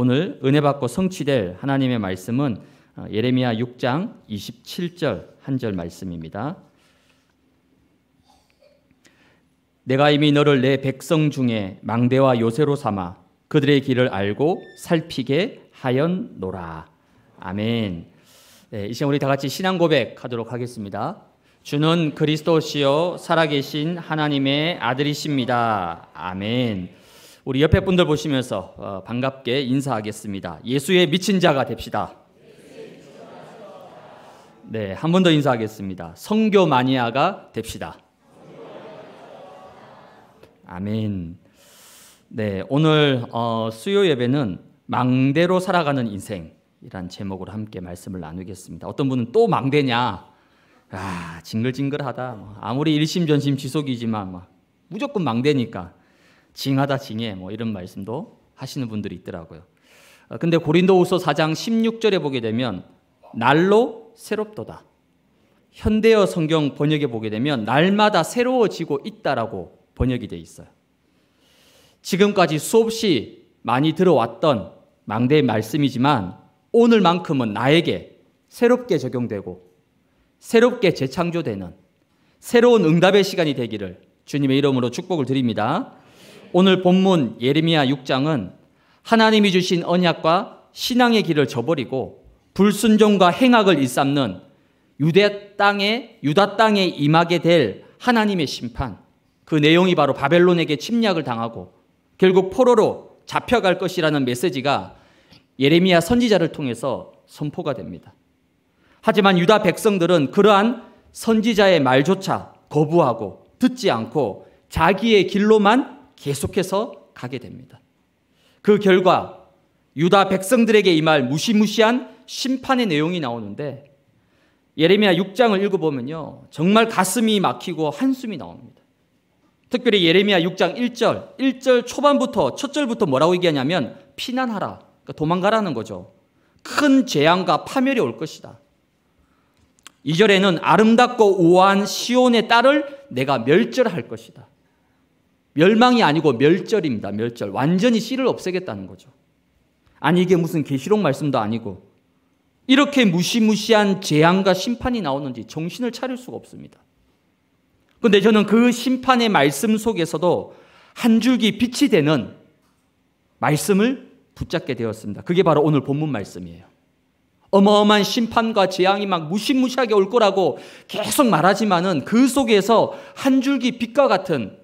오늘 은혜 받고 성취될 하나님의 말씀은 어, 예레미야 6장 27절 한 절 말씀입니다. 내가 이미 너를 내 백성 중에 망대와 요새로 삼아 그들의 길을 알고 살피게 하였노라. 아멘. 네, 이시 우리 다 같이 신앙 고백하도록 하겠습니다. 주는 그리스도시요 살아계신 하나님의 아들이십니다. 아멘. 우리 옆에 분들 보시면서 어, 반갑게 인사하겠습니다. 예수의 미친 자가 됩시다. 네, 한 번 더 인사하겠습니다. 성교 마니아가 됩시다. 아멘. 네, 오늘 어, 수요 예배는 망대로 살아가는 인생이란 제목으로 함께 말씀을 나누겠습니다. 어떤 분은 또 망대냐? 아, 징글징글하다. 뭐, 아무리 일심전심 지속이지만 뭐, 무조건 망대니까 징하다 징해 뭐 이런 말씀도 하시는 분들이 있더라고요. 어, 근데 고린도후서 4장 16절에 보게 되면 날로 새롭도다. 현대어 성경 번역에 보게 되면 날마다 새로워지고 있다라고 번역이 돼 있어요. 지금까지 수없이 많이 들어왔던 망대의 말씀이지만 오늘만큼은 나에게 새롭게 적용되고 새롭게 재창조되는 새로운 응답의 시간이 되기를 주님의 이름으로 축복을 드립니다. 오늘 본문 예레미야 6장은 하나님이 주신 언약과 신앙의 길을 저버리고 불순종과 행악을 일삼는 유대 땅에 유다 땅에 임하게 될 하나님의 심판. 그 내용이 바로 바벨론에게 침략을 당하고 결국 포로로 잡혀갈 것이라는 메시지가 예레미야 선지자를 통해서 선포가 됩니다. 하지만 유다 백성들은 그러한 선지자의 말조차 거부하고 듣지 않고 자기의 길로만 계속해서 가게 됩니다. 그 결과 유다 백성들에게 임할 무시무시한 심판의 내용이 나오는데 예레미야 6장을 읽어보면요. 정말 가슴이 막히고 한숨이 나옵니다. 특별히 예레미야 6장 1절, 1절 초반부터 첫 절부터 뭐라고 얘기하냐면 피난하라, 그러니까 도망가라는 거죠. 큰 재앙과 파멸이 올 것이다. 2절에는 아름답고 우아한 시온의 딸을 내가 멸절할 것이다. 멸망이 아니고 멸절입니다. 멸절. 완전히 씨를 없애겠다는 거죠. 아니 이게 무슨 계시록 말씀도 아니고 이렇게 무시무시한 재앙과 심판이 나오는지 정신을 차릴 수가 없습니다. 근데 저는 그 심판의 말씀 속에서도 한 줄기 빛이 되는 말씀을 붙잡게 되었습니다. 그게 바로 오늘 본문 말씀이에요. 어마어마한 심판과 재앙이 막 무시무시하게 올 거라고 계속 말하지만은 그 속에서 한 줄기 빛과 같은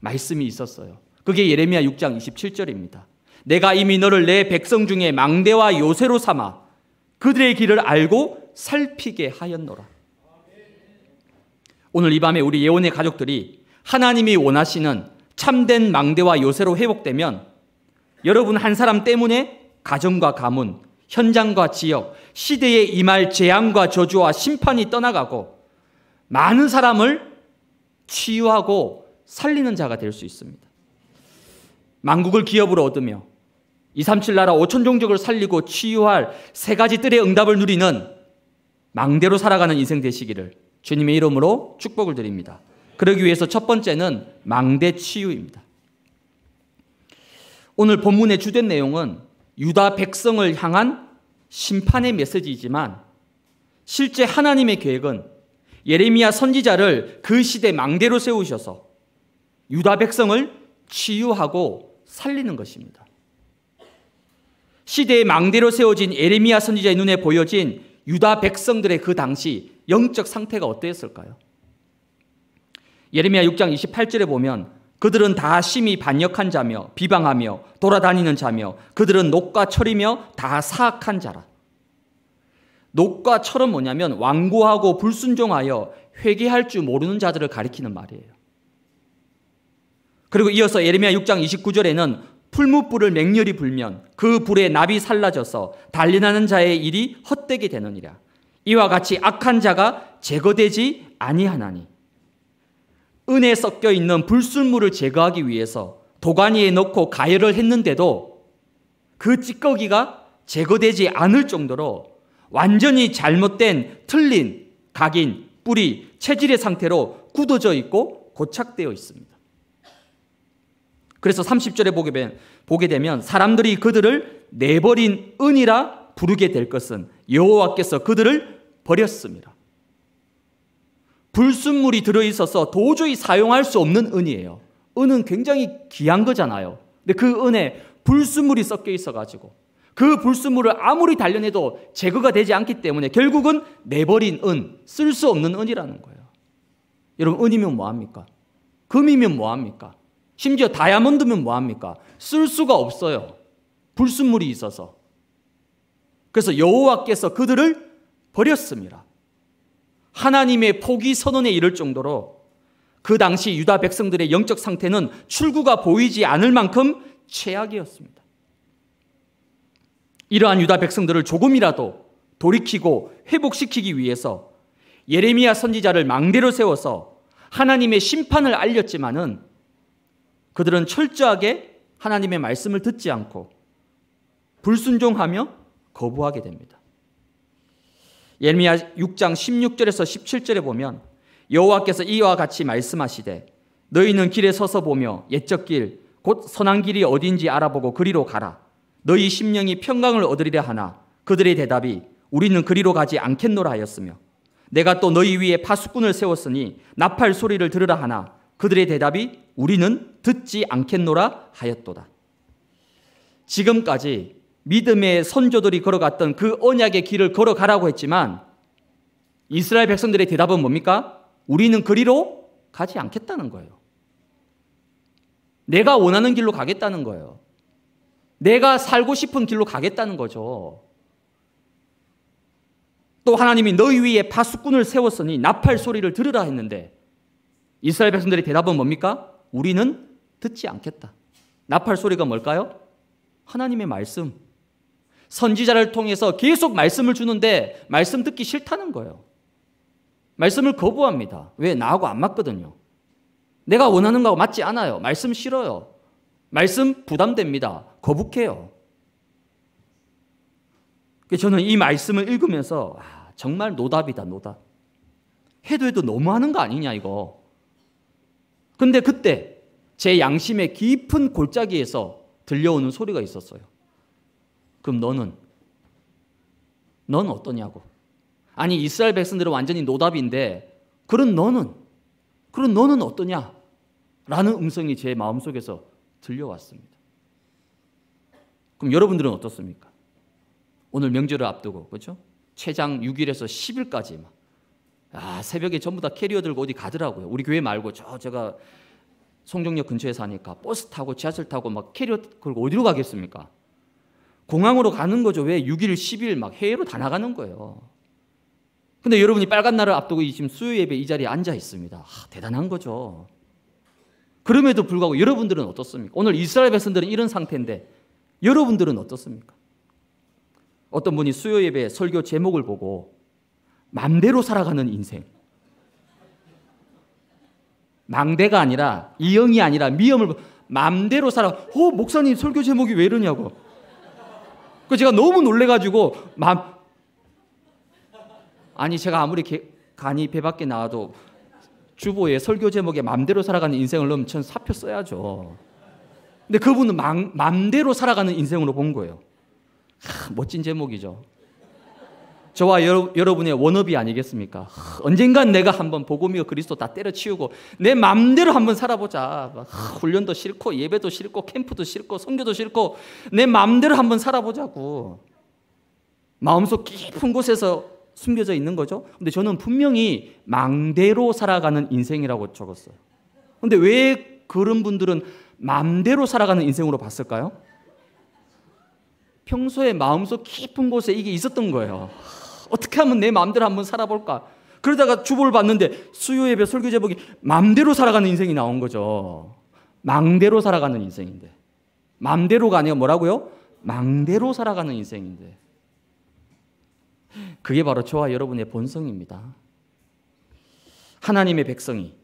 말씀이 있었어요. 그게 예레미야 6장 27절입니다. 내가 이미 너를 내 백성 중에 망대와 요새로 삼아 그들의 길을 알고 살피게 하였노라. 오늘 이 밤에 우리 예원의 가족들이 하나님이 원하시는 참된 망대와 요새로 회복되면 여러분 한 사람 때문에 가정과 가문, 현장과 지역, 시대에 임할 재앙과 저주와 심판이 떠나가고 많은 사람을 치유하고 살리는 자가 될 수 있습니다. 만국을 기업으로 얻으며 237 나라 5천 종족을 살리고 치유할 세 가지 뜰의 응답을 누리는 망대로 살아가는 인생 되시기를 주님의 이름으로 축복을 드립니다. 그러기 위해서 첫 번째는 망대 치유입니다. 오늘 본문의 주된 내용은 유다 백성을 향한 심판의 메시지이지만 실제 하나님의 계획은 예레미야 선지자를 그 시대 망대로 세우셔서 유다 백성을 치유하고 살리는 것입니다. 시대의 망대로 세워진 에레미야 선지자의 눈에 보여진 유다 백성들의 그 당시 영적 상태가 어땠을까요? 예레미야 6장 28절에 보면 그들은 다 심히 반역한 자며 비방하며 돌아다니는 자며 그들은 녹과 철이며 다 사악한 자라. 녹과 철은 뭐냐면 완고하고 불순종하여 회개할 줄 모르는 자들을 가리키는 말이에요. 그리고 이어서 예레미야 6장 29절에는 풀무불을 맹렬히 불면 그 불에 납이 살라져서 달리나는 자의 일이 헛되게 되느니라. 이와 같이 악한 자가 제거되지 아니하나니 은에 섞여 있는 불순물을 제거하기 위해서 도가니에 넣고 가열을 했는데도 그 찌꺼기가 제거되지 않을 정도로 완전히 잘못된 틀린 각인, 뿌리, 체질의 상태로 굳어져 있고 고착되어 있습니다. 그래서 30절에 보게, 되, 보게 되면 사람들이 그들을 내버린 은이라 부르게 될 것은 여호와께서 그들을 버렸습니다. 불순물이 들어있어서 도저히 사용할 수 없는 은이에요. 은은 굉장히 귀한 거잖아요. 근데 그 은에 불순물이 섞여 있어가지고 그 불순물을 아무리 단련해도 제거가 되지 않기 때문에 결국은 내버린 은, 쓸 수 없는 은이라는 거예요. 여러분, 은이면 뭐합니까? 금이면 뭐합니까? 심지어 다이아몬드면 뭐합니까? 쓸 수가 없어요. 불순물이 있어서. 그래서 여호와께서 그들을 버렸습니다. 하나님의 포기 선언에 이를 정도로 그 당시 유다 백성들의 영적 상태는 출구가 보이지 않을 만큼 최악이었습니다. 이러한 유다 백성들을 조금이라도 돌이키고 회복시키기 위해서 예레미야 선지자를 망대로 세워서 하나님의 심판을 알렸지만은 그들은 철저하게 하나님의 말씀을 듣지 않고 불순종하며 거부하게 됩니다. 예미야 6장 16절에서 17절에 보면 여호와께서 이와 같이 말씀하시되 너희는 길에 서서 보며 옛적 길 곧 선한 길이 어딘지 알아보고 그리로 가라 너희 심령이 평강을 얻으리라 하나 그들의 대답이 우리는 그리로 가지 않겠노라 하였으며 내가 또 너희 위에 파수꾼을 세웠으니 나팔 소리를 들으라 하나 그들의 대답이 우리는 듣지 않겠노라 하였도다. 지금까지 믿음의 선조들이 걸어갔던 그 언약의 길을 걸어가라고 했지만 이스라엘 백성들의 대답은 뭡니까? 우리는 그리로 가지 않겠다는 거예요. 내가 원하는 길로 가겠다는 거예요. 내가 살고 싶은 길로 가겠다는 거죠. 또 하나님이 너희 위에 파수꾼을 세웠으니 나팔 소리를 들으라 했는데 이스라엘 백성들의 대답은 뭡니까? 우리는 듣지 않겠다. 나팔 소리가 뭘까요? 하나님의 말씀. 선지자를 통해서 계속 말씀을 주는데 말씀 듣기 싫다는 거예요. 말씀을 거부합니다. 왜? 나하고 안 맞거든요. 내가 원하는 거하고 맞지 않아요. 말씀 싫어요. 말씀 부담됩니다. 거북해요. 저는 이 말씀을 읽으면서 아, 정말 노답이다, 노답. 해도 해도 너무하는 거 아니냐, 이거. 근데 그때 제 양심의 깊은 골짜기에서 들려오는 소리가 있었어요. 그럼 너는 너 어떠냐고. 아니 이스라엘 백성들은 완전히 노답인데 그런 너는 그런 너는 어떠냐? 라는 음성이 제 마음속에서 들려왔습니다. 그럼 여러분들은 어떻습니까? 오늘 명절을 앞두고 그죠 최장 6일에서 10일까지 막 아, 새벽에 전부 다 캐리어 들고 어디 가더라고요. 우리 교회 말고 저 제가 송정역 근처에 사니까 버스 타고 지하철 타고 막 캐리어 끌고 어디로 가겠습니까? 공항으로 가는 거죠. 왜 6일, 10일 막 해외로 다 나가는 거예요. 근데 여러분이 빨간 날을 앞두고 지금 수요 예배 이 자리에 앉아 있습니다. 아, 대단한 거죠. 그럼에도 불구하고 여러분들은 어떻습니까? 오늘 이스라엘 백성들은 이런 상태인데 여러분들은 어떻습니까? 어떤 분이 수요 예배 설교 제목을 보고 맘대로 살아가는 인생. 망대가 아니라 이영이 아니라 미염을 맘대로 살아. 어 목사님 설교 제목이 왜 이러냐고. 그 제가 너무 놀래가지고 맘 아니 제가 아무리 개, 간이 배 밖에 나와도 주보의 설교 제목에 맘대로 살아가는 인생을 넣으 사표 써야죠. 근데 그분은 맘, 맘대로 살아가는 인생으로 본 거예요. 하, 멋진 제목이죠. 저와 여러, 분의 원업이 아니겠습니까? 언젠간 내가 한번 복음이고 그리스도 다 때려치우고 내 마음대로 한번 살아보자. 훈련도 싫고 예배도 싫고 캠프도 싫고 선교도 싫고 내 마음대로 한번 살아보자고 마음속 깊은 곳에서 숨겨져 있는 거죠. 근데 저는 분명히 망대로 살아가는 인생이라고 적었어요. 근데 왜 그런 분들은 마대로 살아가는 인생으로 봤을까요? 평소에 마음속 깊은 곳에 이게 있었던 거예요. 어떻게 하면 내 마음대로 한번 살아볼까? 그러다가 주보를 봤는데 수요 예배 설교 제목이 맘대로 살아가는 인생이 나온 거죠. 망대로 살아가는 인생인데. 맘대로가 아니라 뭐라고요? 망대로 살아가는 인생인데. 그게 바로 저와 여러분의 본성입니다. 하나님의 백성이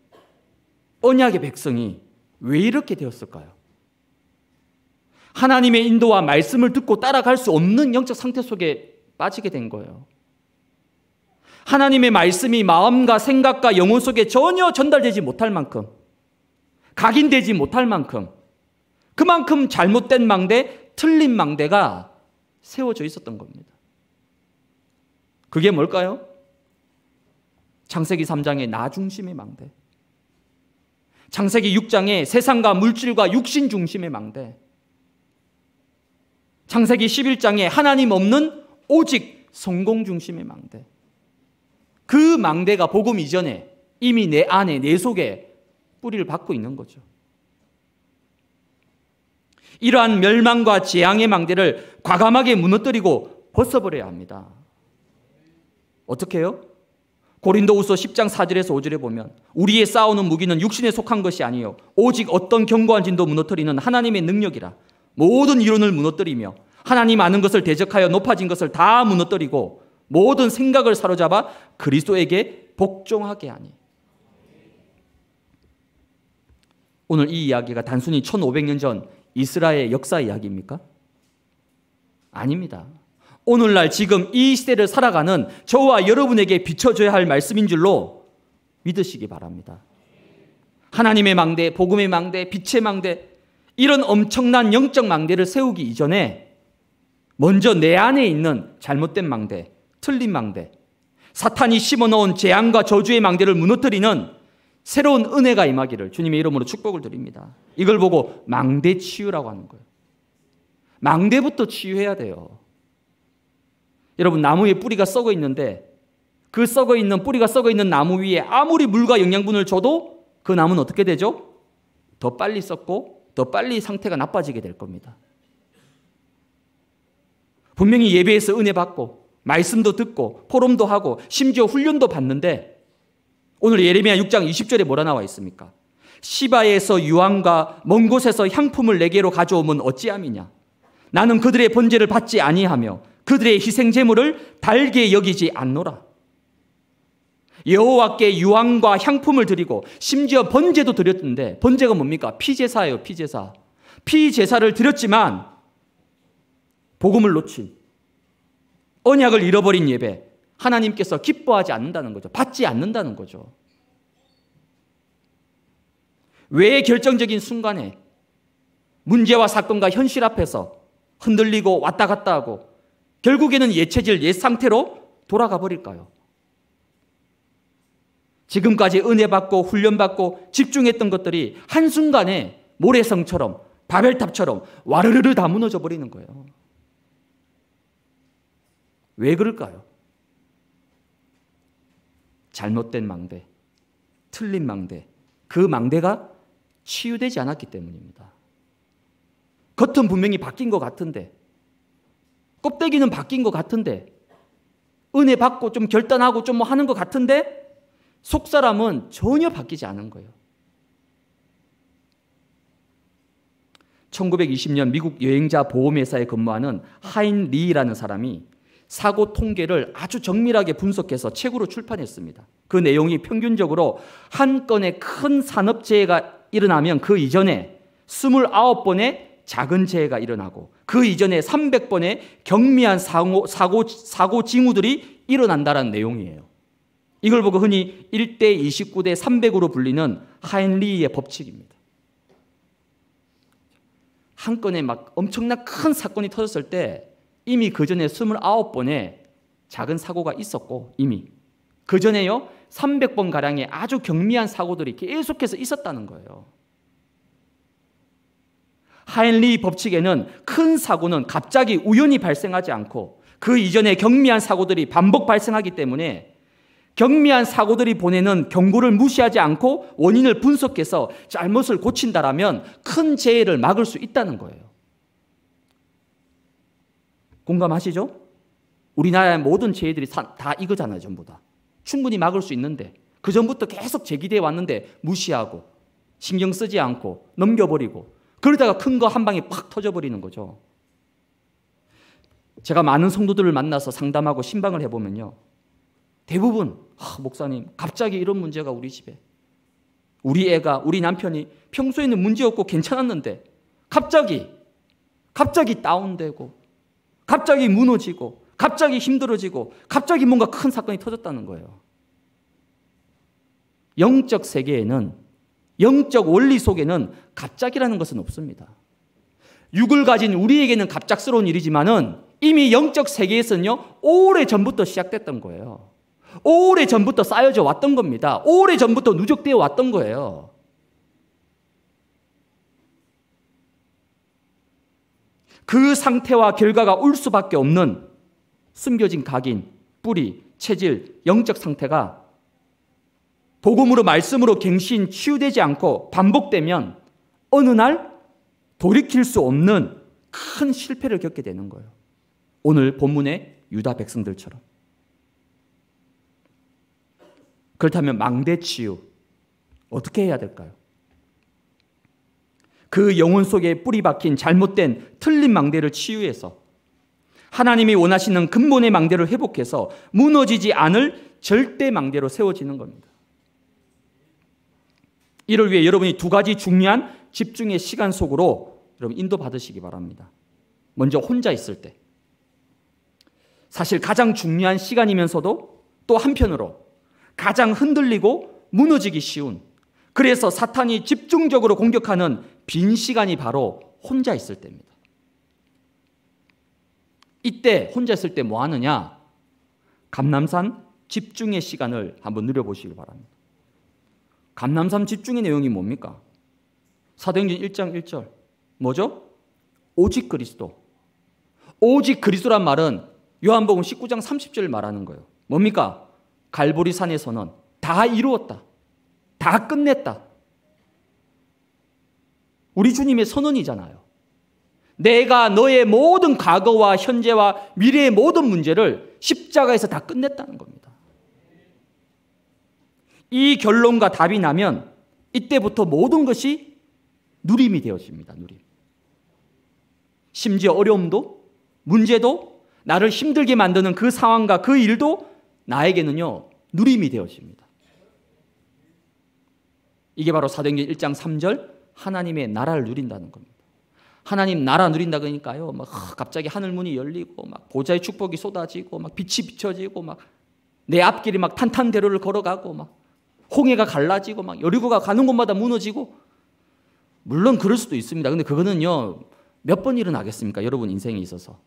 언약의 백성이 왜 이렇게 되었을까요? 하나님의 인도와 말씀을 듣고 따라갈 수 없는 영적 상태 속에 빠지게 된 거예요. 하나님의 말씀이 마음과 생각과 영혼 속에 전혀 전달되지 못할 만큼, 각인되지 못할 만큼, 그만큼 잘못된 망대, 틀린 망대가 세워져 있었던 겁니다. 그게 뭘까요? 창세기 3장의 나 중심의 망대. 창세기 6장의 세상과 물질과 육신 중심의 망대. 창세기 11장의 하나님 없는 오직 성공 중심의 망대. 망대가 복음 이전에 이미 내 안에, 내 속에 뿌리를 받고 있는 거죠. 이러한 멸망과 재앙의 망대를 과감하게 무너뜨리고 벗어버려야 합니다. 어떻게 해요? 고린도후서 10장 4절에서 5절에 보면 우리의 싸우는 무기는 육신에 속한 것이 아니요 오직 어떤 견고한 진도 무너뜨리는 하나님의 능력이라 모든 이론을 무너뜨리며 하나님 아는 것을 대적하여 높아진 것을 다 무너뜨리고 모든 생각을 사로잡아 그리스도에게 복종하게 하니. 오늘 이 이야기가 단순히 1500년 전 이스라엘 역사 이야기입니까? 아닙니다. 오늘날 지금 이 시대를 살아가는 저와 여러분에게 비춰줘야 할 말씀인 줄로 믿으시기 바랍니다. 하나님의 망대, 복음의 망대, 빛의 망대, 이런 엄청난 영적 망대를 세우기 이전에 먼저 내 안에 있는 잘못된 망대, 틀린 망대, 사탄이 심어놓은 재앙과 저주의 망대를 무너뜨리는 새로운 은혜가 임하기를 주님의 이름으로 축복을 드립니다. 이걸 보고 망대 치유라고 하는 거예요. 망대부터 치유해야 돼요. 여러분, 나무에 뿌리가 썩어 있는데 그 썩어 있는 뿌리가 썩어 있는 나무 위에 아무리 물과 영양분을 줘도 그 나무는 어떻게 되죠? 더 빨리 썩고 더 빨리 상태가 나빠지게 될 겁니다. 분명히 예배에서 은혜 받고 말씀도 듣고 포럼도 하고 심지어 훈련도 받는데 오늘 예레미야 6장 20절에 뭐라 나와 있습니까? 시바에서 유황과 먼 곳에서 향품을 내게로 가져오면 어찌함이냐? 나는 그들의 번제를 받지 아니하며 그들의 희생 제물을 달게 여기지 않노라. 여호와께 유황과 향품을 드리고 심지어 번제도 드렸는데 번제가 뭡니까? 피제사예요, 피제사. 피제사를 드렸지만 복음을 놓친 언약을 잃어버린 예배, 하나님께서 기뻐하지 않는다는 거죠. 받지 않는다는 거죠. 왜 결정적인 순간에 문제와 사건과 현실 앞에서 흔들리고 왔다 갔다 하고 결국에는 예체질 옛 상태로 돌아가 버릴까요? 지금까지 은혜 받고 훈련 받고 집중했던 것들이 한순간에 모래성처럼 바벨탑처럼 와르르르 다 무너져 버리는 거예요. 왜 그럴까요? 잘못된 망대, 틀린 망대, 그 망대가 치유되지 않았기 때문입니다. 겉은 분명히 바뀐 것 같은데, 껍데기는 바뀐 것 같은데, 은혜 받고 좀 결단하고 좀 뭐 하는 것 같은데, 속 사람은 전혀 바뀌지 않은 거예요. 1920년 미국 여행자 보험회사에 근무하는 하인 리라는 사람이 사고 통계를 아주 정밀하게 분석해서 책으로 출판했습니다. 그 내용이 평균적으로 한 건의 큰 산업재해가 일어나면 그 이전에 29번의 작은 재해가 일어나고 그 이전에 300번의 경미한 사고, 사고, 사고 징후들이 일어난다는 내용이에요. 이걸 보고 흔히 1대 29대 300으로 불리는 하인리의 법칙입니다. 한 건에 막 엄청난 큰 사건이 터졌을 때 이미 그 전에 29번의 작은 사고가 있었고 이미 그 전에요 300번 가량의 아주 경미한 사고들이 계속해서 있었다는 거예요. 하인리 법칙에는 큰 사고는 갑자기 우연히 발생하지 않고 그 이전에 경미한 사고들이 반복 발생하기 때문에 경미한 사고들이 보내는 경고를 무시하지 않고 원인을 분석해서 잘못을 고친다라면 큰 재해를 막을 수 있다는 거예요. 공감하시죠? 우리나라의 모든 죄들이 다 이거잖아요, 전부 다. 충분히 막을 수 있는데 그 전부터 계속 제기돼 왔는데 무시하고 신경 쓰지 않고 넘겨버리고 그러다가 큰 거 한 방에 팍 터져버리는 거죠. 제가 많은 성도들을 만나서 상담하고 신방을 해보면요. 대부분, 아, 목사님, 갑자기 이런 문제가 우리 집에. 우리 애가, 우리 남편이 평소에는 문제없고 괜찮았는데, 갑자기, 갑자기 다운되고, 갑자기 무너지고 갑자기 힘들어지고 갑자기 뭔가 큰 사건이 터졌다는 거예요. 영적 세계에는 영적 원리 속에는 갑작이라는 것은 없습니다. 육을 가진 우리에게는 갑작스러운 일이지만은 이미 영적 세계에서는요 오래 전부터 시작됐던 거예요. 오래 전부터 쌓여져 왔던 겁니다. 오래 전부터 누적되어 왔던 거예요. 그 상태와 결과가 올 수밖에 없는 숨겨진 각인, 뿌리, 체질, 영적 상태가 복음으로 말씀으로 갱신 치유되지 않고 반복되면 어느 날 돌이킬 수 없는 큰 실패를 겪게 되는 거예요. 오늘 본문의 유다 백성들처럼. 그렇다면 망대 치유 어떻게 해야 될까요? 그 영혼 속에 뿌리 박힌 잘못된 틀린 망대를 치유해서 하나님이 원하시는 근본의 망대를 회복해서 무너지지 않을 절대 망대로 세워지는 겁니다. 이를 위해 여러분이 두 가지 중요한 집중의 시간 속으로 여러분 인도받으시기 바랍니다. 먼저 혼자 있을 때. 사실 가장 중요한 시간이면서도 또 한편으로 가장 흔들리고 무너지기 쉬운 그래서 사탄이 집중적으로 공격하는 빈 시간이 바로 혼자 있을 때입니다. 이때 혼자 있을 때 뭐 하느냐? 감남산 집중의 시간을 한번 누려보시길 바랍니다. 감남산 집중의 내용이 뭡니까? 사도행전 1장 1절. 뭐죠? 오직 그리스도. 오직 그리스도란 말은 요한복음 19장 30절을 말하는 거예요. 뭡니까? 갈보리 산에서는 다 이루었다. 다 끝냈다. 우리 주님의 선언이잖아요. 내가 너의 모든 과거와 현재와 미래의 모든 문제를 십자가에서 다 끝냈다는 겁니다. 이 결론과 답이 나면 이때부터 모든 것이 누림이 되어집니다. 누림. 심지어 어려움도 문제도 나를 힘들게 만드는 그 상황과 그 일도 나에게는요. 누림이 되어집니다. 이게 바로 사도행전 1장 3절 하나님의 나라를 누린다는 겁니다. 하나님 나라 누린다 그러니까요. 막 갑자기 하늘 문이 열리고 막 보좌의 축복이 쏟아지고 막 빛이 비춰지고 막 내 앞길이 막 탄탄대로를 걸어가고 막 홍해가 갈라지고 막 여리고가 가는 곳마다 무너지고 물론 그럴 수도 있습니다. 근데 그거는요. 몇 번 일어나겠습니까? 여러분 인생에 있어서.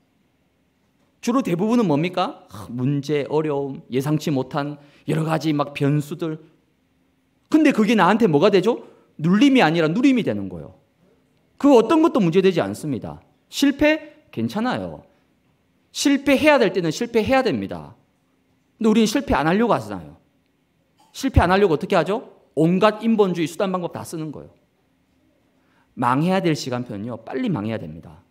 주로 대부분은 뭡니까? 문제, 어려움, 예상치 못한 여러 가지 막 변수들. 근데 그게 나한테 뭐가 되죠? 눌림이 아니라 누림이 되는 거예요. 그 어떤 것도 문제되지 않습니다. 실패? 괜찮아요. 실패해야 될 때는 실패해야 됩니다. 근데 우리는 실패 안 하려고 하잖아요. 실패 안 하려고 어떻게 하죠? 온갖 인본주의 수단 방법 다 쓰는 거예요. 망해야 될 시간표는요, 빨리 망해야 됩니다.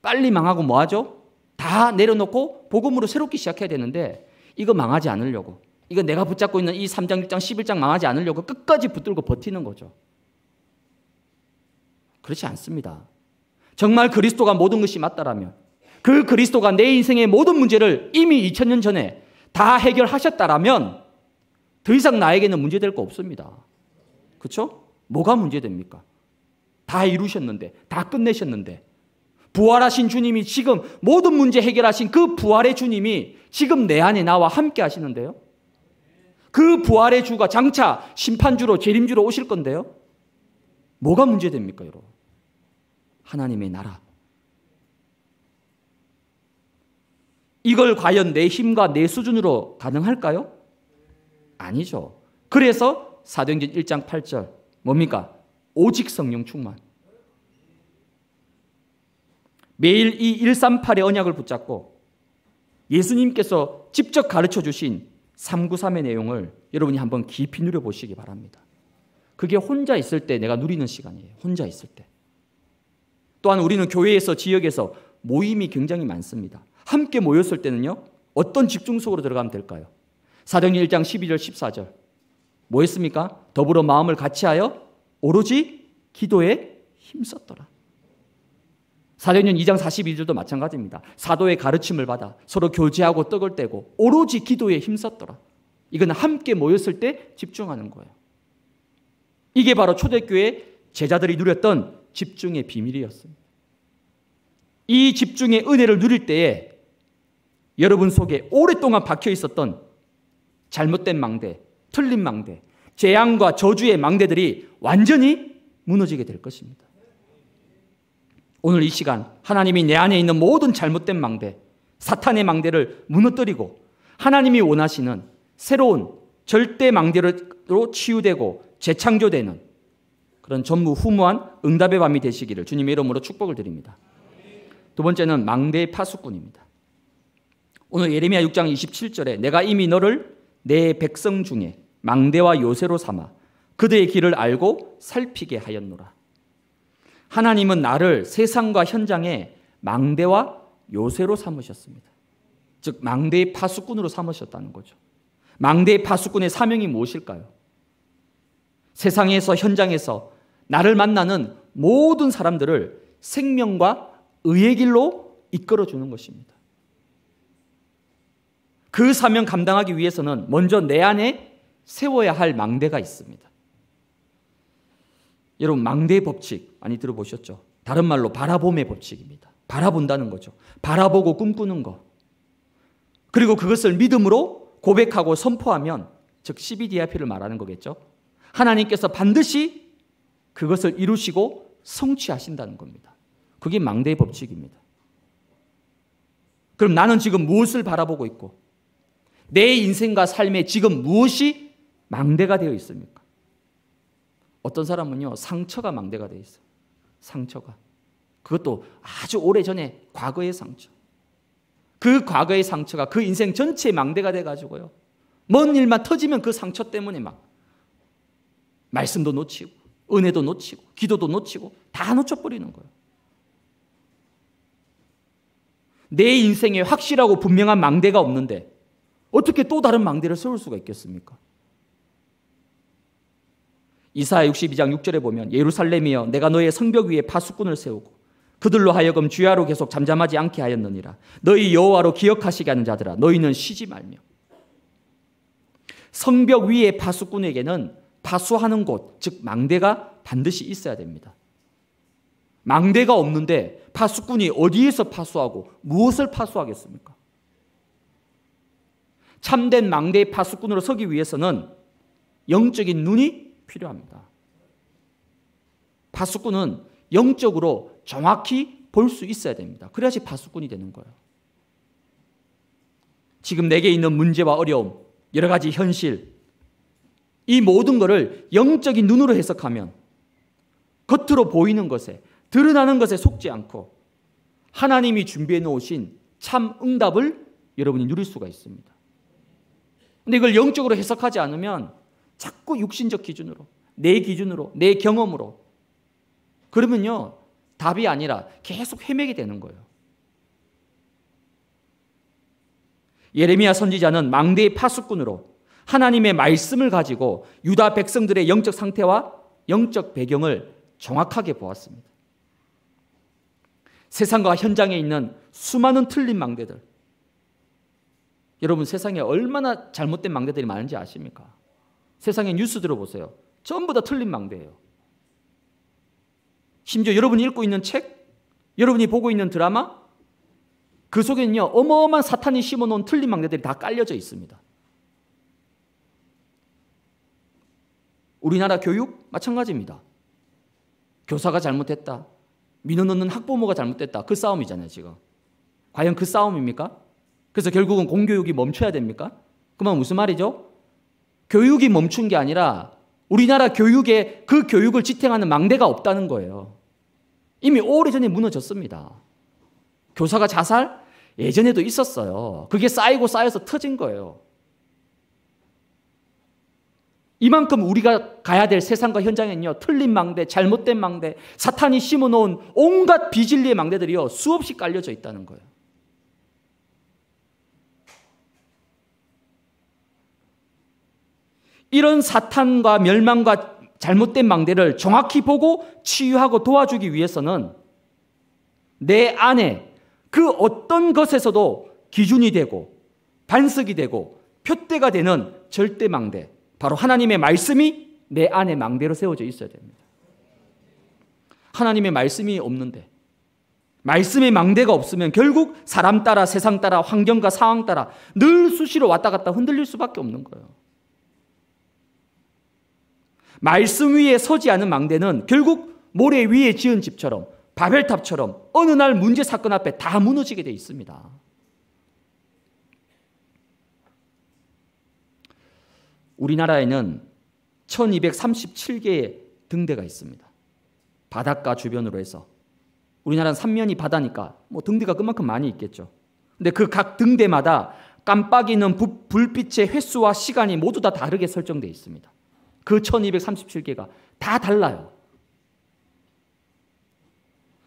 빨리 망하고 뭐 하죠? 다 내려놓고 복음으로 새롭게 시작해야 되는데 이거 망하지 않으려고 이거 내가 붙잡고 있는 이 3장, 6장, 11장 망하지 않으려고 끝까지 붙들고 버티는 거죠. 그렇지 않습니다. 정말 그리스도가 모든 것이 맞다라면 그 그리스도가 내 인생의 모든 문제를 이미 2000년 전에 다 해결하셨다라면 더 이상 나에게는 문제될 거 없습니다. 그렇죠? 뭐가 문제됩니까? 다 이루셨는데, 다 끝내셨는데. 부활하신 주님이 지금 모든 문제 해결하신 그 부활의 주님이 지금 내 안에 나와 함께 하시는데요. 그 부활의 주가 장차 심판주로 재림주로 오실 건데요. 뭐가 문제됩니까, 여러분? 하나님의 나라. 이걸 과연 내 힘과 내 수준으로 가능할까요? 아니죠. 그래서 사도행전 1장 8절 뭡니까? 오직 성령 충만. 매일 이 138의 언약을 붙잡고 예수님께서 직접 가르쳐 주신 393의 내용을 여러분이 한번 깊이 누려보시기 바랍니다. 그게 혼자 있을 때 내가 누리는 시간이에요. 혼자 있을 때. 또한 우리는 교회에서 지역에서 모임이 굉장히 많습니다. 함께 모였을 때는요. 어떤 집중 속으로 들어가면 될까요? 사도행전 1장 12절 14절. 뭐 했습니까? 더불어 마음을 같이하여 오로지 기도에 힘썼더라. 사도행전 2장 42절도 마찬가지입니다. 사도의 가르침을 받아 서로 교제하고 떡을 떼고 오로지 기도에 힘썼더라. 이건 함께 모였을 때 집중하는 거예요. 이게 바로 초대교회 제자들이 누렸던 집중의 비밀이었습니다. 이 집중의 은혜를 누릴 때에 여러분 속에 오랫동안 박혀 있었던 잘못된 망대, 틀린 망대, 재앙과 저주의 망대들이 완전히 무너지게 될 것입니다. 오늘 이 시간 하나님이 내 안에 있는 모든 잘못된 망대, 사탄의 망대를 무너뜨리고 하나님이 원하시는 새로운 절대 망대로 치유되고 재창조되는 그런 전무 후무한 응답의 밤이 되시기를 주님의 이름으로 축복을 드립니다. 두 번째는 망대의 파수꾼입니다. 오늘 예레미야 6장 27절에 내가 이미 너를 내 백성 중에 망대와 요새로 삼아 그대의 길을 알고 살피게 하였노라. 하나님은 나를 세상과 현장에 망대와 요새로 삼으셨습니다. 즉 망대의 파수꾼으로 삼으셨다는 거죠. 망대의 파수꾼의 사명이 무엇일까요? 세상에서 현장에서 나를 만나는 모든 사람들을 생명과 의의 길로 이끌어 주는 것입니다. 그 사명 감당하기 위해서는 먼저 내 안에 세워야 할 망대가 있습니다. 여러분, 망대의 법칙 많이 들어보셨죠? 다른 말로 바라봄의 법칙입니다. 바라본다는 거죠. 바라보고 꿈꾸는 것. 그리고 그것을 믿음으로 고백하고 선포하면 즉 CBDIP를 말하는 거겠죠. 하나님께서 반드시 그것을 이루시고 성취하신다는 겁니다. 그게 망대의 법칙입니다. 그럼 나는 지금 무엇을 바라보고 있고 내 인생과 삶에 지금 무엇이 망대가 되어 있습니까? 어떤 사람은요, 상처가 망대가 되어 있어요. 상처가. 그것도 아주 오래 전에 과거의 상처. 그 과거의 상처가 그 인생 전체의 망대가 돼가지고요. 먼 일만 터지면 그 상처 때문에 막 말씀도 놓치고 은혜도 놓치고 기도도 놓치고 다 놓쳐버리는 거예요. 내 인생에 확실하고 분명한 망대가 없는데 어떻게 또 다른 망대를 세울 수가 있겠습니까? 이사 62장 6절에 보면 예루살렘이여 내가 너의 성벽 위에 파수꾼을 세우고 그들로 하여금 주야로 계속 잠잠하지 않게 하였느니라 너희 여호와로 기억하시게 하는 자들아 너희는 쉬지 말며 성벽 위에 파수꾼에게는 파수하는 곳, 즉 망대가 반드시 있어야 됩니다. 망대가 없는데 파수꾼이 어디에서 파수하고 무엇을 파수하겠습니까? 참된 망대의 파수꾼으로 서기 위해서는 영적인 눈이 필요합니다. 파수꾼은 영적으로 정확히 볼 수 있어야 됩니다. 그래야지 파수꾼이 되는 거예요. 지금 내게 있는 문제와 어려움, 여러 가지 현실, 이 모든 것을 영적인 눈으로 해석하면 겉으로 보이는 것에 드러나는 것에 속지 않고 하나님이 준비해 놓으신 참 응답을 여러분이 누릴 수가 있습니다. 근데 이걸 영적으로 해석하지 않으면 자꾸 육신적 기준으로 내 기준으로 내 경험으로 그러면요 답이 아니라 계속 헤매게 되는 거예요. 예레미야 선지자는 망대의 파수꾼으로 하나님의 말씀을 가지고 유다 백성들의 영적 상태와 영적 배경을 정확하게 보았습니다. 세상과 현장에 있는 수많은 틀린 망대들. 여러분 세상에 얼마나 잘못된 망대들이 많은지 아십니까? 세상의 뉴스 들어보세요. 전부 다 틀린 망대예요. 심지어 여러분이 읽고 있는 책, 여러분이 보고 있는 드라마, 그 속에는요, 어마어마한 사탄이 심어놓은 틀린 망대들이 다 깔려져 있습니다. 우리나라 교육 마찬가지입니다. 교사가 잘못했다. 민원 넣는 학부모가 잘못됐다. 그 싸움이잖아요, 지금. 과연 그 싸움입니까? 그래서 결국은 공교육이 멈춰야 됩니까? 그만 무슨 말이죠? 교육이 멈춘 게 아니라 우리나라 교육에 그 교육을 지탱하는 망대가 없다는 거예요. 이미 오래전에 무너졌습니다. 교사가 자살? 예전에도 있었어요. 그게 쌓이고 쌓여서 터진 거예요. 이만큼 우리가 가야 될 세상과 현장에는요, 틀린 망대, 잘못된 망대, 사탄이 심어 놓은 온갖 비진리의 망대들이요, 수없이 깔려져 있다는 거예요. 이런 사탄과 멸망과 잘못된 망대를 정확히 보고 치유하고 도와주기 위해서는 내 안에 그 어떤 것에서도 기준이 되고 반석이 되고 표대가 되는 절대 망대, 바로 하나님의 말씀이 내 안에 망대로 세워져 있어야 됩니다. 하나님의 말씀이 없는데 말씀의 망대가 없으면 결국 사람 따라 세상 따라 환경과 상황 따라 늘 수시로 왔다 갔다 흔들릴 수밖에 없는 거예요. 말씀 위에 서지 않은 망대는 결국 모래 위에 지은 집처럼 바벨탑처럼 어느 날 문제 사건 앞에 다 무너지게 돼 있습니다. 우리나라에는 1237개의 등대가 있습니다. 바닷가 주변으로 해서 우리나라는 삼면이 바다니까 뭐 등대가 그만큼 많이 있겠죠. 근데 그 각 등대마다 깜빡이는 부, 불빛의 횟수와 시간이 모두 다 다르게 설정되어 있습니다. 그 1237개가 다 달라요.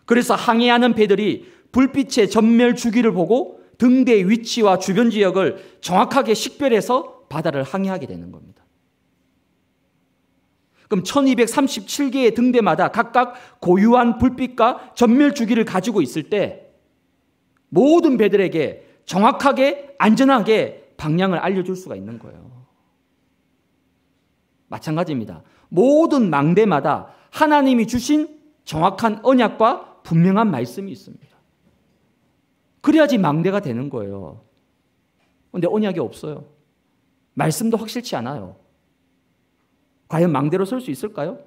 그래서 항해하는 배들이 불빛의 전멸 주기를 보고 등대 의 위치와 주변 지역을 정확하게 식별해서 바다를 항해하게 되는 겁니다. 그럼 1237개의 등대마다 각각 고유한 불빛과 전멸 주기를 가지고 있을 때 모든 배들에게 정확하게 안전하게 방향을 알려줄 수가 있는 거예요. 마찬가지입니다. 모든 망대마다 하나님이 주신 정확한 언약과 분명한 말씀이 있습니다. 그래야지 망대가 되는 거예요. 근데 언약이 없어요. 말씀도 확실치 않아요. 과연 망대로 설 수 있을까요?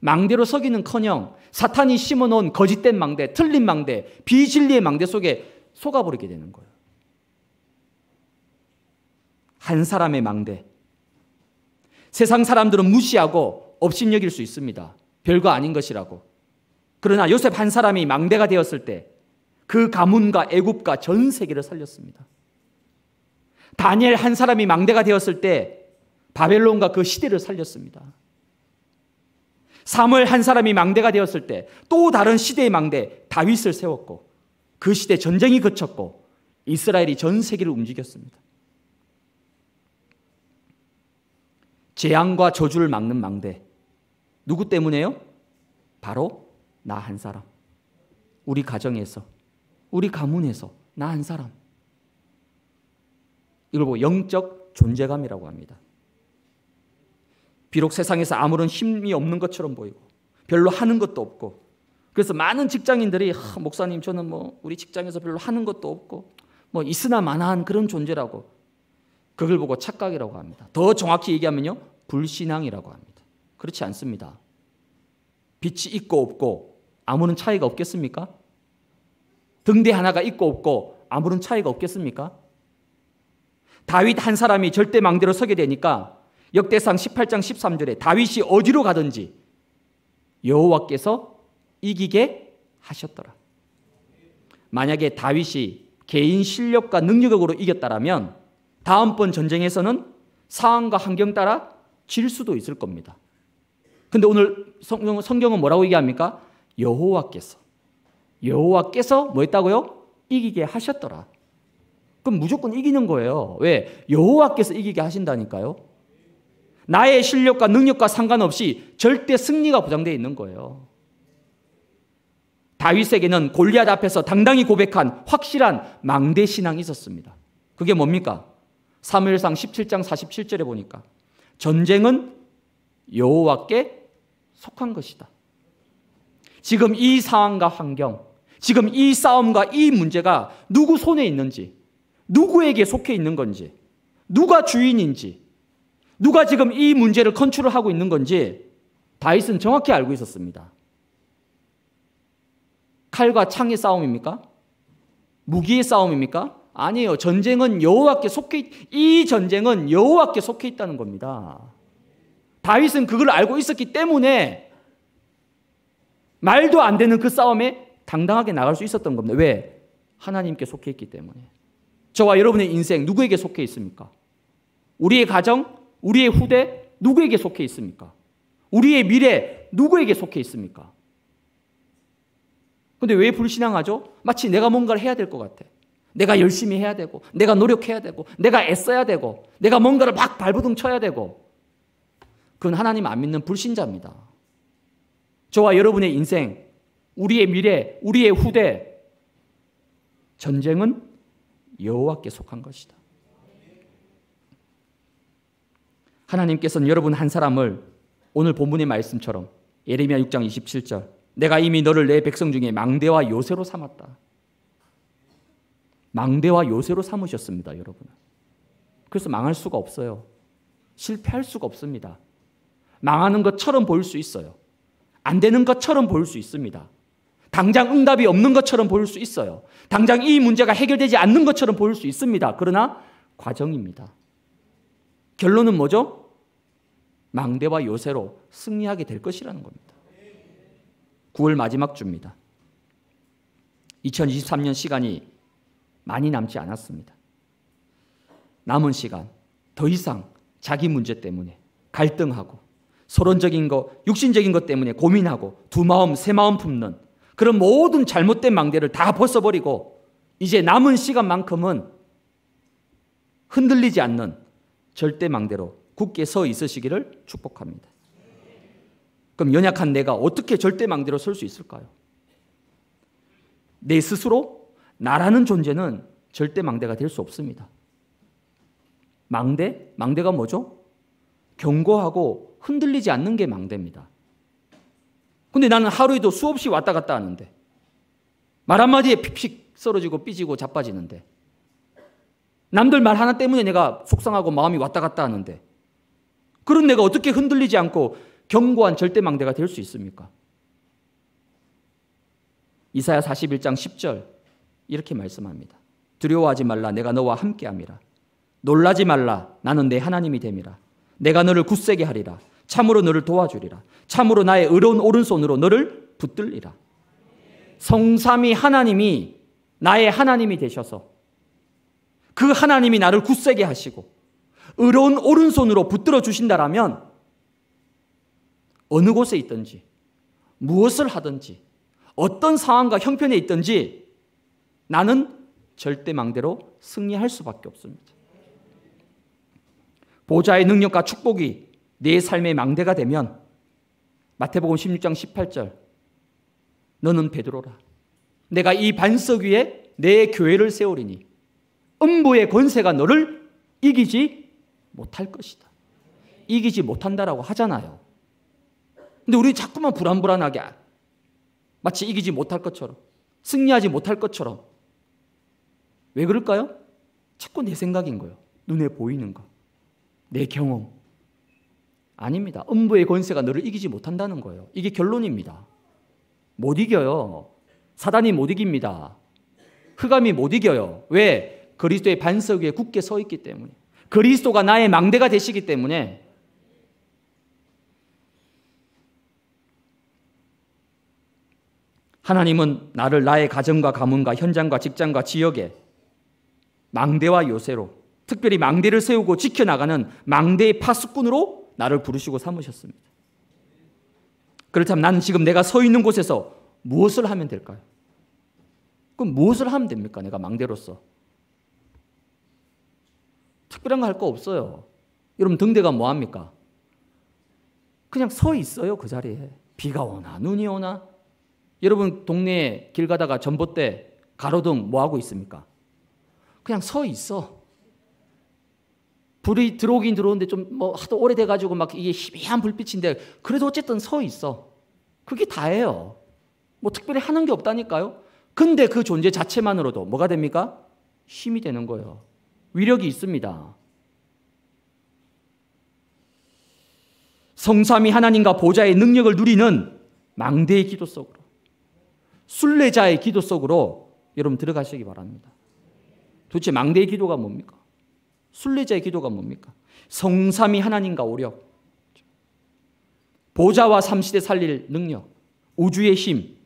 망대로 서기는 커녕 사탄이 심어놓은 거짓된 망대, 틀린 망대, 비진리의 망대 속에 속아버리게 되는 거예요. 한 사람의 망대. 세상 사람들은 무시하고 업신여길 수 있습니다. 별거 아닌 것이라고. 그러나 요셉 한 사람이 망대가 되었을 때 그 가문과 애굽과 전 세계를 살렸습니다. 다니엘 한 사람이 망대가 되었을 때 바벨론과 그 시대를 살렸습니다. 사무엘 한 사람이 망대가 되었을 때 또 다른 시대의 망대 다윗을 세웠고 그 시대 전쟁이 그쳤고 이스라엘이 전 세계를 움직였습니다. 재앙과 저주를 막는 망대. 누구 때문에요? 바로 나 한 사람. 우리 가정에서, 우리 가문에서 나 한 사람. 이걸 보고 영적 존재감이라고 합니다. 비록 세상에서 아무런 힘이 없는 것처럼 보이고 별로 하는 것도 없고 그래서 많은 직장인들이 목사님 저는 뭐 우리 직장에서 별로 하는 것도 없고 뭐 있으나 마나한 그런 존재라고 그걸 보고 착각이라고 합니다. 더 정확히 얘기하면요 불신앙이라고 합니다. 그렇지 않습니다. 빛이 있고 없고 아무런 차이가 없겠습니까? 등대 하나가 있고 없고 아무런 차이가 없겠습니까? 다윗 한 사람이 절대 망대로 서게 되니까 역대상 18장 13절에 다윗이 어디로 가든지 여호와께서 이기게 하셨더라. 만약에 다윗이 개인 실력과 능력으로 이겼다면 다음번 전쟁에서는 상황과 환경 따라 질 수도 있을 겁니다. 근데 오늘 성경 성경은 뭐라고 얘기합니까? 여호와께서 여호와께서 뭐 했다고요? 이기게 하셨더라. 그럼 무조건 이기는 거예요. 왜? 여호와께서 이기게 하신다니까요. 나의 실력과 능력과 상관없이 절대 승리가 보장되어 있는 거예요. 다윗에게는 골리앗 앞에서 당당히 고백한 확실한 망대 신앙이 있었습니다. 그게 뭡니까? 사무엘상 17장 47절에 보니까 전쟁은 여호와께 속한 것이다. 지금 이 상황과 환경, 지금 이 싸움과 이 문제가 누구 손에 있는지 누구에게 속해 있는 건지, 누가 주인인지, 누가 지금 이 문제를 컨트롤하고 있는 건지 다윗은 정확히 알고 있었습니다. 칼과 창의 싸움입니까? 무기의 싸움입니까? 아니에요. 전쟁은 여호와께 속해 이 전쟁은 여호와께 속해 있다는 겁니다. 다윗은 그걸 알고 있었기 때문에 말도 안 되는 그 싸움에 당당하게 나갈 수 있었던 겁니다. 왜? 하나님께 속해 있기 때문에. 저와 여러분의 인생 누구에게 속해 있습니까? 우리의 가정, 우리의 후대 누구에게 속해 있습니까? 우리의 미래 누구에게 속해 있습니까? 근데 왜 불신앙하죠? 마치 내가 뭔가를 해야 될 것 같아. 내가 열심히 해야 되고, 내가 노력해야 되고, 내가 애써야 되고, 내가 뭔가를 막 발버둥 쳐야 되고. 그건 하나님 안 믿는 불신자입니다. 저와 여러분의 인생, 우리의 미래, 우리의 후대, 전쟁은 여호와께 속한 것이다. 하나님께서는 여러분 한 사람을 오늘 본문의 말씀처럼 예레미야 6장 27절 내가 이미 너를 내 백성 중에 망대와 요새로 삼았다. 망대와 요새로 삼으셨습니다, 여러분. 그래서 망할 수가 없어요. 실패할 수가 없습니다. 망하는 것처럼 보일 수 있어요. 안 되는 것처럼 보일 수 있습니다. 당장 응답이 없는 것처럼 보일 수 있어요. 당장 이 문제가 해결되지 않는 것처럼 보일 수 있습니다. 그러나 과정입니다. 결론은 뭐죠? 망대와 요새로 승리하게 될 것이라는 겁니다. 9월 마지막 주입니다. 2023년 시간이 많이 남지 않았습니다. 남은 시간 더 이상 자기 문제 때문에 갈등하고 서론적인 것, 육신적인 것 때문에 고민하고 두 마음, 세 마음 품는 그런 모든 잘못된 망대를 다 벗어버리고 이제 남은 시간만큼은 흔들리지 않는 절대 망대로 굳게 서 있으시기를 축복합니다. 그럼 연약한 내가 어떻게 절대 망대로 설 수 있을까요? 내 스스로 나라는 존재는 절대 망대가 될 수 없습니다. 망대? 망대가 뭐죠? 견고하고 흔들리지 않는 게 망대입니다. 근데 나는 하루에도 수없이 왔다 갔다 하는데 말 한마디에 픽픽 썰어지고 삐지고 자빠지는데 남들 말 하나 때문에 내가 속상하고 마음이 왔다 갔다 하는데 그런 내가 어떻게 흔들리지 않고 견고한 절대망대가 될 수 있습니까? 이사야 41장 10절 이렇게 말씀합니다. 두려워하지 말라 내가 너와 함께함이라 놀라지 말라 나는 내 하나님이 됨이라 내가 너를 굳세게 하리라 참으로 너를 도와주리라. 참으로 나의 의로운 오른손으로 너를 붙들리라. 성삼이 하나님이 나의 하나님이 되셔서 그 하나님이 나를 굳세게 하시고 의로운 오른손으로 붙들어 주신다라면 어느 곳에 있든지 무엇을 하든지 어떤 상황과 형편에 있든지 나는 절대 망대로 승리할 수밖에 없습니다. 보좌의 능력과 축복이 내 삶의 망대가 되면 마태복음 16장 18절 너는 베드로라. 내가 이 반석 위에 내 교회를 세우리니 음부의 권세가 너를 이기지 못할 것이다. 이기지 못한다라고 하잖아요. 근데 우리 자꾸만 불안불안하게 마치 이기지 못할 것처럼 승리하지 못할 것처럼 왜 그럴까요? 자꾸 내 생각인 거예요. 눈에 보이는 거. 내 경험. 아닙니다. 음부의 권세가 너를 이기지 못한다는 거예요. 이게 결론입니다. 못 이겨요. 사단이 못 이깁니다. 흑암이 못 이겨요. 왜? 그리스도의 반석 위에 굳게 서 있기 때문에. 그리스도가 나의 망대가 되시기 때문에 하나님은 나를 나의 가정과 가문과 현장과 직장과 지역에 망대와 요새로 특별히 망대를 세우고 지켜나가는 망대의 파수꾼으로 나를 부르시고 삼으셨습니다. 그렇다면 나 지금 내가 서 있는 곳에서 무엇을 하면 될까요? 그럼 무엇을 하면 됩니까? 내가 망대로서. 특별한 거 할 거 없어요. 여러분 등대가 뭐 합니까? 그냥 서 있어요 그 자리에. 비가 오나 눈이 오나. 여러분 동네에 길 가다가 전봇대 가로등 뭐 하고 있습니까? 그냥 서 있어. 불이 들어오긴 들어오는데 좀 뭐 하도 오래돼가지고 막 이게 희미한 불빛인데 그래도 어쨌든 서 있어. 그게 다예요. 뭐 특별히 하는 게 없다니까요. 근데 그 존재 자체만으로도 뭐가 됩니까? 힘이 되는 거예요. 위력이 있습니다. 성삼이 하나님과 보좌의 능력을 누리는 망대의 기도 속으로 순례자의 기도 속으로 여러분 들어가시기 바랍니다. 도대체 망대의 기도가 뭡니까? 순례자의 기도가 뭡니까? 성삼이 하나님과 오력, 보좌와 삼시대 살릴 능력, 우주의 힘,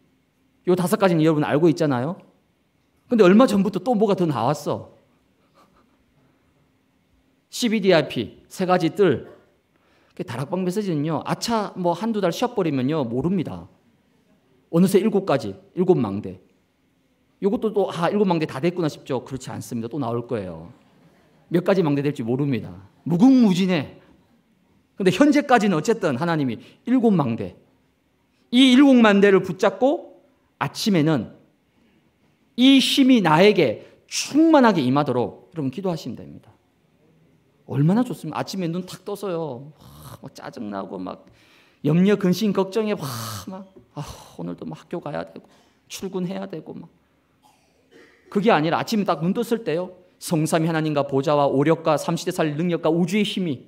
요 다섯 가지는 여러분 알고 있잖아요? 근데 얼마 전부터 또 뭐가 더 나왔어. CBDIP, 세 가지 뜰. 다락방 메시지는요, 아차 뭐 한두 달 쉬어버리면요, 모릅니다. 어느새 일곱 가지, 일곱 망대. 요것도 또, 아, 일곱 망대 다 됐구나 싶죠. 그렇지 않습니다. 또 나올 거예요. 몇 가지 망대될지 모릅니다. 무궁무진해. 근데 현재까지는 어쨌든 하나님이 일곱 망대. 이 일곱 망대를 붙잡고 아침에는 이 힘이 나에게 충만하게 임하도록 여러분 기도하시면 됩니다. 얼마나 좋습니까? 아침에 눈탁 떠서요. 막 짜증나고 막 염려 근심 걱정에 와, 막 아, 오늘도 막 학교 가야 되고 출근해야 되고 막 그게 아니라 아침에 딱 눈 떴을 때요. 성삼위 하나님과 보좌와 오력과 삼시대 살 능력과 우주의 힘이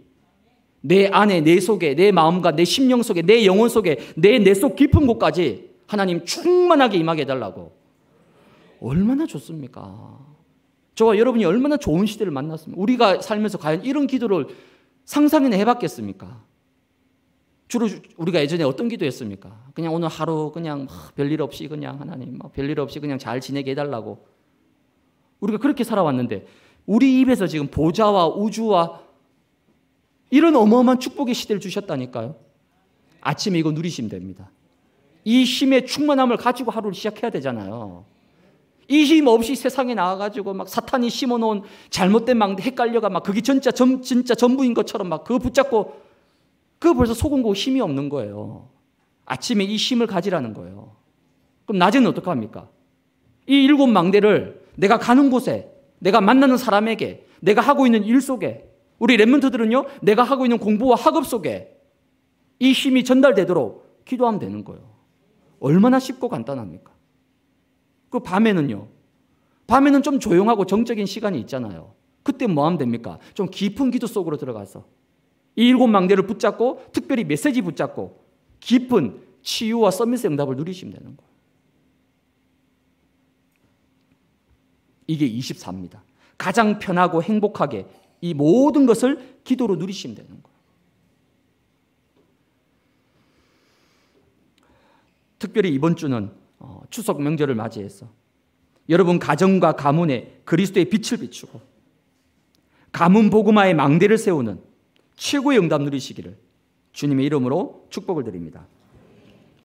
내 안에, 내 속에, 내 마음과 내 심령 속에, 내 영혼 속에, 내 내 속 깊은 곳까지 하나님 충만하게 임하게 해달라고. 얼마나 좋습니까? 저와 여러분이 얼마나 좋은 시대를 만났습니까? 우리가 살면서 과연 이런 기도를 상상이나 해봤겠습니까? 주로 우리가 예전에 어떤 기도했습니까? 그냥 오늘 하루 그냥 별일 없이 그냥 하나님 별일 없이 그냥 잘 지내게 해달라고 우리가 그렇게 살아왔는데 우리 입에서 지금 보좌와 우주와 이런 어마어마한 축복의 시대를 주셨다니까요. 아침에 이거 누리시면 됩니다. 이 힘의 충만함을 가지고 하루를 시작해야 되잖아요. 이 힘 없이 세상에 나와가지고 막 사탄이 심어놓은 잘못된 망대 헷갈려가 막 그게 진짜, 전, 진짜 전부인 것처럼 막 그거 붙잡고 그거 벌써 속은 거고 힘이 없는 거예요. 아침에 이 힘을 가지라는 거예요. 그럼 낮에는 어떡합니까? 이 일곱 망대를 내가 가는 곳에, 내가 만나는 사람에게, 내가 하고 있는 일 속에, 우리 랩몬트들은요, 내가 하고 있는 공부와 학업 속에 이 힘이 전달되도록 기도하면 되는 거예요. 얼마나 쉽고 간단합니까? 그 밤에는요, 밤에는 좀 조용하고 정적인 시간이 있잖아요. 그때 뭐 하면 됩니까? 좀 깊은 기도 속으로 들어가서 이 일곱 망대를 붙잡고 특별히 메시지 붙잡고 깊은 치유와 서밋의 응답을 누리시면 되는 거예요. 이게 24입니다. 가장 편하고 행복하게 이 모든 것을 기도로 누리시면 되는 거예요. 특별히 이번 주는 어, 추석 명절을 맞이해서 여러분 가정과 가문에 그리스도의 빛을 비추고 가문 복음화의 망대를 세우는 최고의 응답 누리시기를 주님의 이름으로 축복을 드립니다.